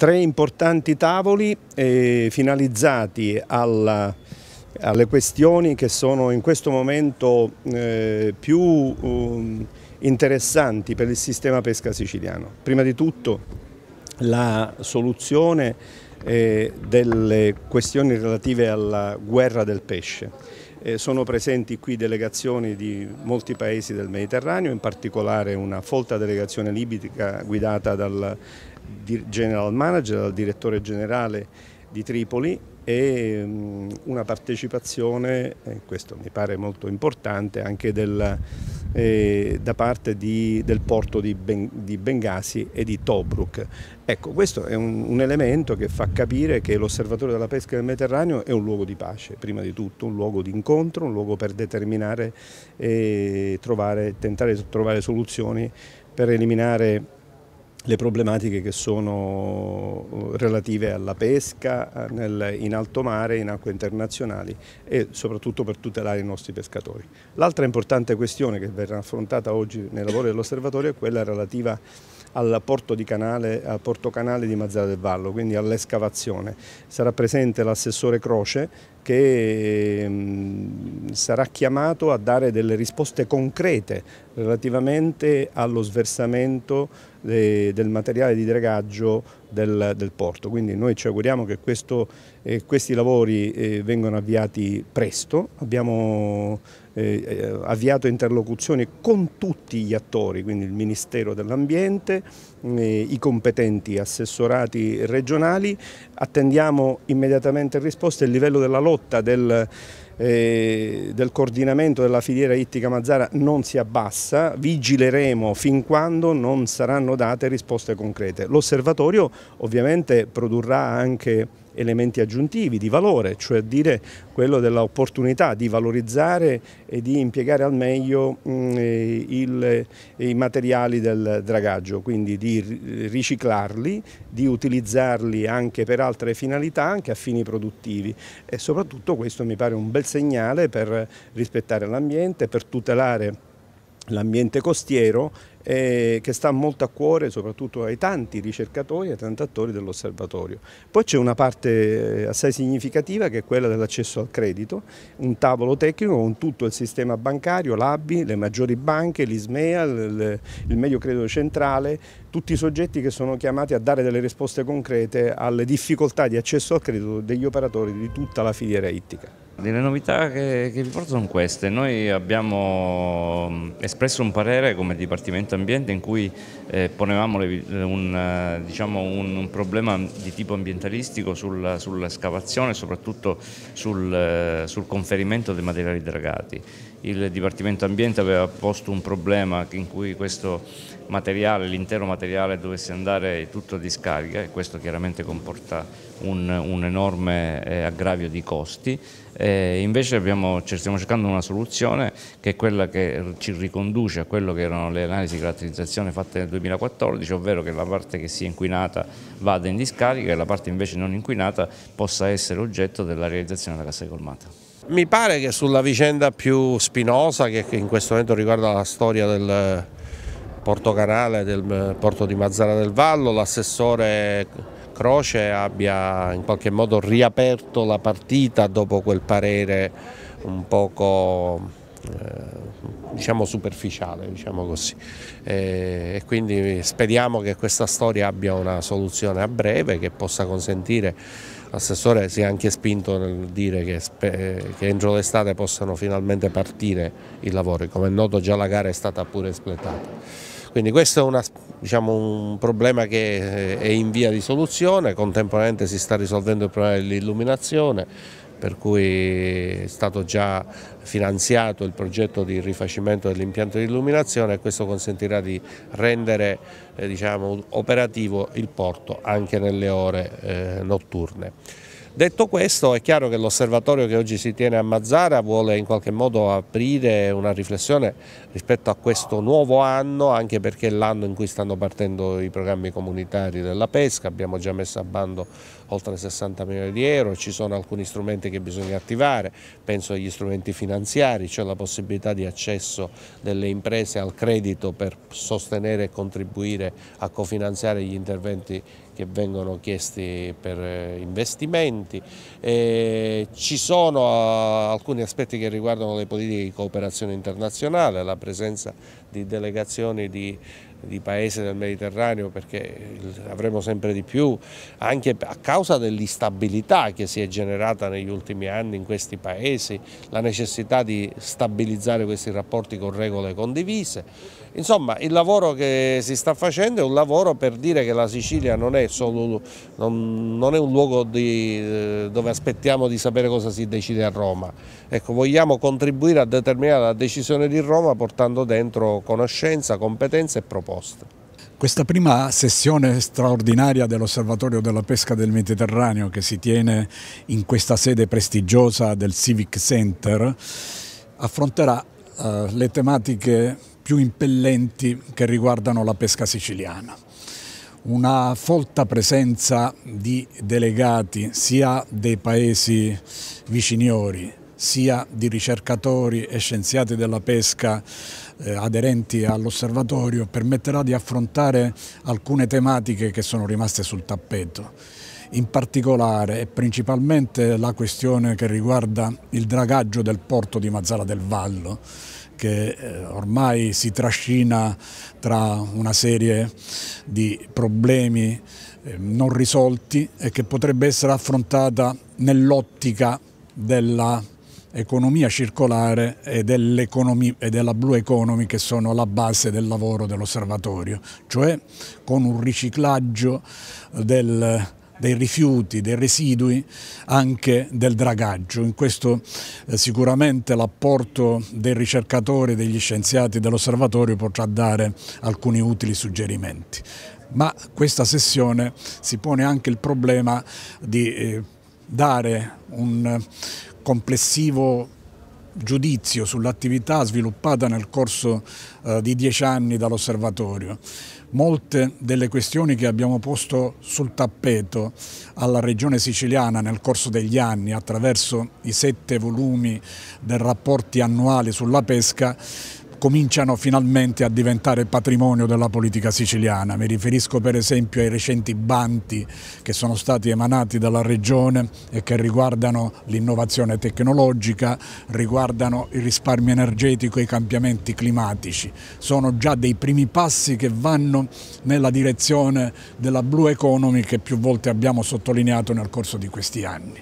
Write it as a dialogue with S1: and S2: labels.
S1: tre importanti tavoli eh, finalizzati alla, alle questioni che sono in questo momento eh, più um, interessanti per il sistema pesca siciliano. Prima di tutto la soluzione eh, delle questioni relative alla guerra del pesce eh, sono presenti qui delegazioni di molti paesi del Mediterraneo, in particolare una folta delegazione libica guidata dal general manager, dal direttore generale di Tripoli e um, una partecipazione, eh, questo mi pare molto importante, anche del eh, da parte di, del porto di, ben, di, Bengasi e di Tobruk. Ecco, questo è un, un elemento che fa capire che l'osservatorio della pesca del Mediterraneo è un luogo di pace, prima di tutto, un luogo di incontro, un luogo per determinare e trovare, tentare di trovare soluzioni per eliminare le problematiche che sono eh, relative alla pesca eh, nel, in alto mare, in acque internazionali e soprattutto per tutelare i nostri pescatori. L'altra importante questione che verrà affrontata oggi nei lavori dell'osservatorio è quella relativa al porto, canale, al porto, canale, di Mazzara del Vallo, quindi all'escavazione. Sarà presente l'assessore Croce che mm, sarà chiamato a dare delle risposte concrete relativamente allo sversamento del materiale di dragaggio del, del, porto. Quindi noi ci auguriamo che questo, eh, questi lavori eh, vengano avviati presto. Abbiamo eh, eh avviato interlocuzioni con tutti gli attori, quindi il Ministero dell'Ambiente, eh, i competenti assessorati regionali. Attendiamo immediatamente risposte. Il livello della lotta rotta del, eh, del coordinamento della filiera ittica Mazzara non si abbassa, vigileremo fin quando non saranno date risposte concrete. L'osservatorio ovviamente produrrà anche elementi aggiuntivi di valore, cioè dire quello dell'opportunità di valorizzare e di impiegare al meglio mm, eh, il, eh, i materiali del dragaggio, quindi di riciclarli, di utilizzarli anche per altre finalità, anche a fini produttivi e soprattutto questo mi pare un bel segnale per rispettare l'ambiente, per tutelare l'ambiente costiero eh, che sta molto a cuore soprattutto ai tanti ricercatori e tanti attori dell'osservatorio. Poi c'è una parte eh, assai significativa che è quella dell'accesso al credito, un tavolo tecnico con tutto il sistema bancario, l'ABI, le maggiori banche, l'ISMEA, il, il medio credito centrale, tutti i soggetti che sono chiamati a dare delle risposte concrete alle difficoltà di accesso al credito degli operatori di tutta la
S2: filiera ittica. Le novità che, che, vi porto sono queste. Noi abbiamo espresso un parere come Dipartimento Ambiente in cui eh, ponevamo le, eh, un, eh, diciamo un, un, problema di tipo ambientalistico sul, sull'escavazione e soprattutto sul, eh, sul conferimento dei materiali dragati il Dipartimento Ambiente aveva posto un problema in cui questo materiale, l'intero materiale dovesse andare tutto a discarica e questo chiaramente comporta un, un enorme eh, aggravio di costi. Eh, invece abbiamo, stiamo cercando una soluzione che è quella che ci riconduce a quello che erano le analisi di caratterizzazione fatte nel 2014, ovvero che la parte che sia inquinata vada in discarica e la parte invece non inquinata possa essere oggetto della realizzazione della cassa colmata.
S3: Mi pare che sulla vicenda più spinosa che in questo momento riguarda la storia del eh, Porto Canale, del eh, porto di Mazzara del Vallo, l'assessore Croce abbia in qualche modo riaperto la partita dopo quel parere un poco eh, diciamo superficiale diciamo così eh, e quindi speriamo che questa storia abbia una soluzione a breve che possa consentire l'assessore si è anche spinto nel dire che, eh, che entro l'estate possano finalmente partire i lavori come è noto già la gara è stata pure espletata quindi questo è una, diciamo, un problema che è in via di soluzione, contemporaneamente si sta risolvendo il problema dell'illuminazione, per cui è stato già finanziato il progetto di rifacimento dell'impianto di illuminazione e questo consentirà di rendere eh, diciamo, operativo il porto anche nelle ore eh, notturne. Detto questo è chiaro che l'osservatorio che oggi si tiene a Mazzara vuole in qualche modo aprire una riflessione rispetto a questo nuovo anno anche perché è l'anno in cui stanno partendo i programmi comunitari della pesca, abbiamo già messo a bando oltre 60 milioni di euro, ci sono alcuni strumenti che bisogna attivare, penso agli strumenti finanziari, cioè la possibilità di accesso delle imprese al credito per sostenere e contribuire a cofinanziare gli interventi che vengono chiesti per eh, investimenti, eh, ci sono eh, alcuni aspetti che riguardano le politiche di cooperazione internazionale, la presenza di delegazioni di di paese del Mediterraneo perché avremo sempre di più anche a causa dell'instabilità che si è generata negli ultimi anni in questi paesi, la necessità di stabilizzare questi rapporti con regole condivise. Insomma il lavoro che si sta facendo è un lavoro per dire che la Sicilia non è, solo, non, non è un luogo di, eh, dove aspettiamo di sapere cosa si decide a Roma. Ecco, vogliamo contribuire a determinare la decisione di Roma portando dentro conoscenza, competenza e proposta proposte.
S4: Questa prima sessione straordinaria dell'Osservatorio della Pesca del Mediterraneo che si tiene in questa sede prestigiosa del Civic Center affronterà eh, le tematiche più impellenti che riguardano la pesca siciliana. Una folta presenza di delegati sia dei paesi viciniori sia di ricercatori e scienziati della pesca eh, aderenti all'osservatorio permetterà di affrontare alcune tematiche che sono rimaste sul tappeto. In particolare e principalmente la questione che riguarda il dragaggio del porto di Mazzara del Vallo, che eh, ormai si trascina tra una serie di problemi eh, non risolti e che potrebbe essere affrontata nell'ottica della economia circolare e, e della blue economy che sono la base del lavoro dell'osservatorio, cioè con un riciclaggio del, dei rifiuti, dei residui, anche del dragaggio. In questo eh, sicuramente l'apporto dei ricercatori, degli scienziati dell'osservatorio potrà dare alcuni utili suggerimenti. Ma questa sessione si pone anche il problema di eh, dare un complessivo giudizio sull'attività sviluppata nel corso eh, di dieci anni dall'osservatorio. Molte delle questioni che abbiamo posto sul tappeto alla regione siciliana nel corso degli anni attraverso i sette volumi dei rapporti annuali sulla pesca cominciano finalmente a diventare patrimonio della politica siciliana. Mi riferisco per esempio ai recenti banti che sono stati emanati dalla Regione e che riguardano l'innovazione tecnologica, riguardano il risparmio energetico e i cambiamenti climatici. Sono già dei primi passi che vanno nella direzione della blue economy che più volte abbiamo sottolineato nel corso di questi anni.